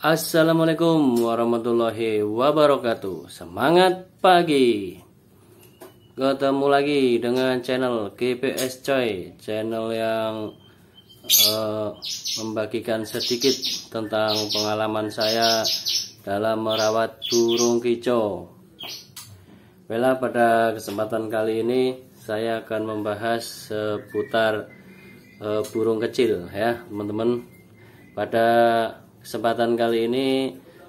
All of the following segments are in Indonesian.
Assalamualaikum warahmatullahi wabarakatuh Semangat pagi Ketemu lagi dengan channel GPS Coy Channel yang uh, membagikan sedikit tentang pengalaman saya dalam merawat burung kicau Bila pada kesempatan kali ini saya akan membahas seputar uh, burung kecil ya teman-teman Pada kesempatan kali ini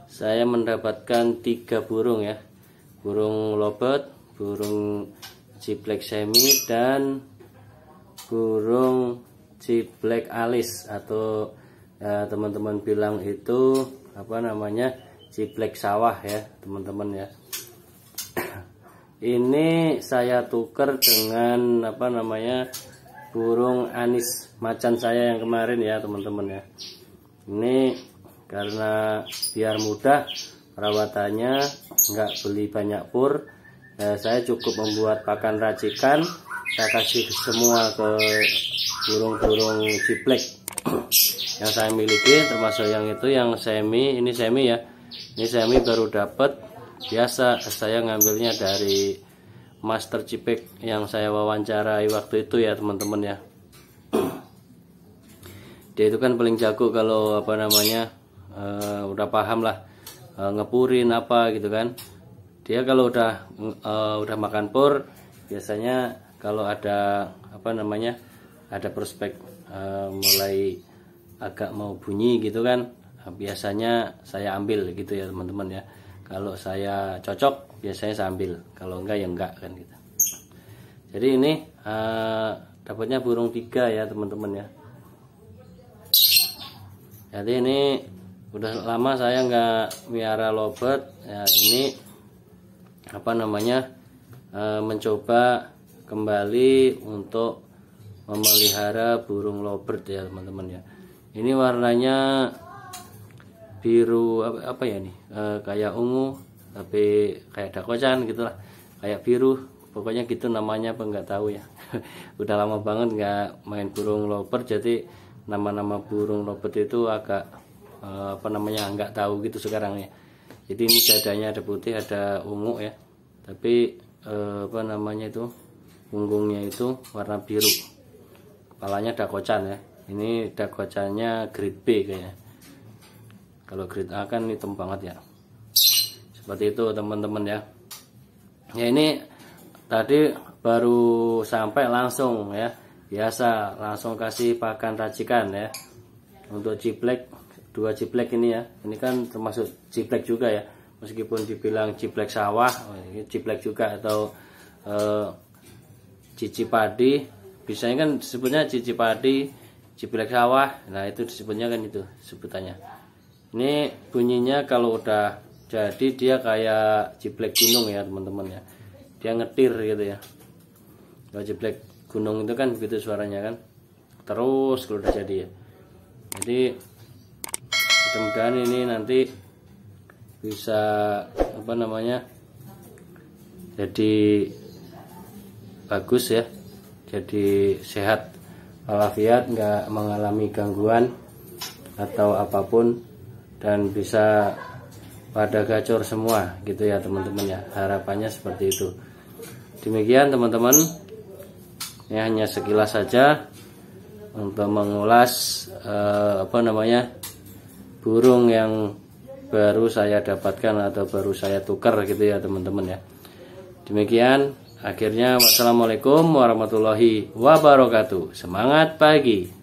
saya mendapatkan tiga burung ya burung lobet burung ciblek semi dan burung ciblek alis atau eh, teman-teman ya, bilang itu apa namanya ciblek sawah ya teman-teman ya ini saya tuker dengan apa namanya burung anis macan saya yang kemarin ya teman-teman ya ini karena biar mudah perawatannya nggak beli banyak pur nah, saya cukup membuat pakan racikan saya kasih semua ke burung-burung ciplek yang saya miliki termasuk yang itu yang semi ini semi ya ini semi baru dapat biasa saya ngambilnya dari master cipek yang saya wawancarai waktu itu ya teman-teman ya dia itu kan paling jago kalau apa namanya uh, udah paham lah uh, ngepurin apa gitu kan dia kalau udah uh, udah makan pur biasanya kalau ada apa namanya ada prospek uh, mulai agak mau bunyi gitu kan biasanya saya ambil gitu ya teman-teman ya kalau saya cocok biasanya saya ambil kalau enggak ya enggak kan gitu jadi ini uh, dapatnya burung tiga ya teman-teman ya jadi ini udah lama saya nggak miara lobet ya ini apa namanya e, mencoba kembali untuk memelihara burung lobet ya teman-teman ya ini warnanya biru apa, apa ya nih eh, e, kayak ungu tapi kayak dakocan gitulah kayak biru pokoknya gitu namanya apa nggak tahu ya udah lama banget nggak main burung lobet jadi nama-nama burung lobet itu agak Eh, apa namanya nggak tahu gitu sekarang ya jadi ini dadanya ada putih ada ungu ya tapi eh, apa namanya itu punggungnya itu warna biru kepalanya ada kocan ya ini dakocannya grade B kayaknya kalau grade A kan hitam banget ya seperti itu teman-teman ya ya ini tadi baru sampai langsung ya biasa langsung kasih pakan racikan ya untuk ciplek dua ciplek ini ya ini kan termasuk ciplek juga ya meskipun dibilang ciplek sawah oh, ciplek juga atau e, cici padi biasanya kan disebutnya cici padi ciplek sawah nah itu disebutnya kan itu sebutannya ini bunyinya kalau udah jadi dia kayak ciplek gunung ya teman-teman ya dia ngetir gitu ya kalau ciplek gunung itu kan begitu suaranya kan terus kalau udah jadi ya jadi mudah-mudahan ini nanti bisa apa namanya jadi bagus ya jadi sehat walafiat nggak mengalami gangguan atau apapun dan bisa pada gacor semua gitu ya teman-teman ya harapannya seperti itu demikian teman-teman ini hanya sekilas saja untuk mengulas eh, apa namanya burung yang baru saya dapatkan atau baru saya tukar gitu ya teman-teman ya demikian akhirnya wassalamualaikum warahmatullahi wabarakatuh semangat pagi